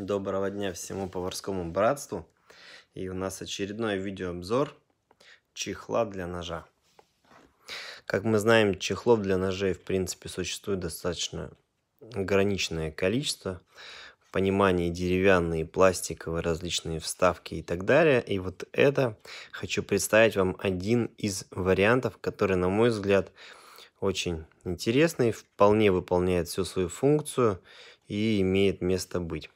Доброго дня всему поварскому братству! И у нас очередной видеообзор чехла для ножа. Как мы знаем, чехлов для ножей в принципе существует достаточно ограниченное количество. В понимании деревянные, пластиковые, различные вставки и так далее. И вот это хочу представить вам один из вариантов, который, на мой взгляд, очень интересный, вполне выполняет всю свою функцию и имеет место быть.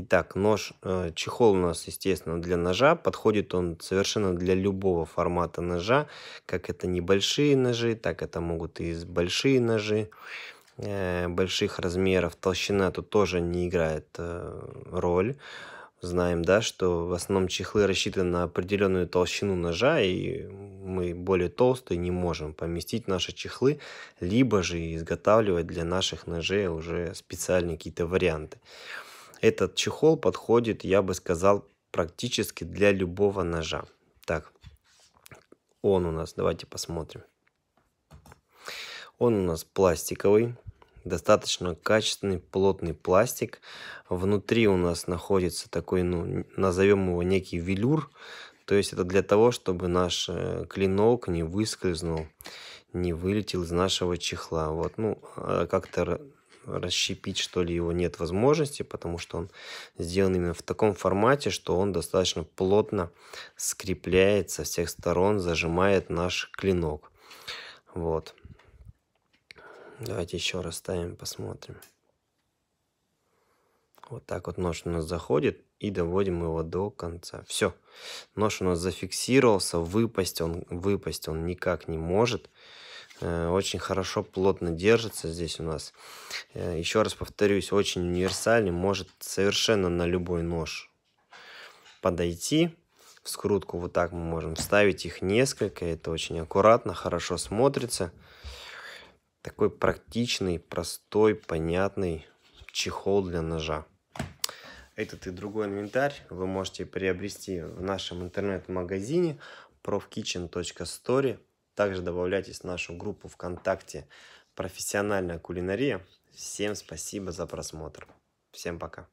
Итак, нож, э, чехол у нас, естественно, для ножа. Подходит он совершенно для любого формата ножа. Как это небольшие ножи, так это могут и большие ножи э, больших размеров. Толщина тут тоже не играет э, роль. Знаем, да, что в основном чехлы рассчитаны на определенную толщину ножа, и мы более толстые не можем поместить наши чехлы, либо же изготавливать для наших ножей уже специальные какие-то варианты. Этот чехол подходит, я бы сказал, практически для любого ножа. Так, он у нас, давайте посмотрим. Он у нас пластиковый, достаточно качественный, плотный пластик. Внутри у нас находится такой, ну, назовем его некий велюр. То есть это для того, чтобы наш э, клинок не выскользнул, не вылетел из нашего чехла. Вот, ну, э, как-то расщепить, что ли, его нет возможности, потому что он сделан именно в таком формате, что он достаточно плотно скрепляет со всех сторон, зажимает наш клинок. Вот. Давайте еще раз ставим, посмотрим. Вот так вот нож у нас заходит и доводим его до конца. Все, нож у нас зафиксировался, выпасть он, выпасть он никак не может. Э, очень хорошо, плотно держится здесь у нас. Э, Еще раз повторюсь, очень универсальный, может совершенно на любой нож подойти. В скрутку вот так мы можем вставить их несколько, это очень аккуратно, хорошо смотрится. Такой практичный, простой, понятный чехол для ножа. Этот и другой инвентарь вы можете приобрести в нашем интернет-магазине profkitchen.story также добавляйтесь в нашу группу ВКонтакте «Профессиональная кулинария». Всем спасибо за просмотр. Всем пока.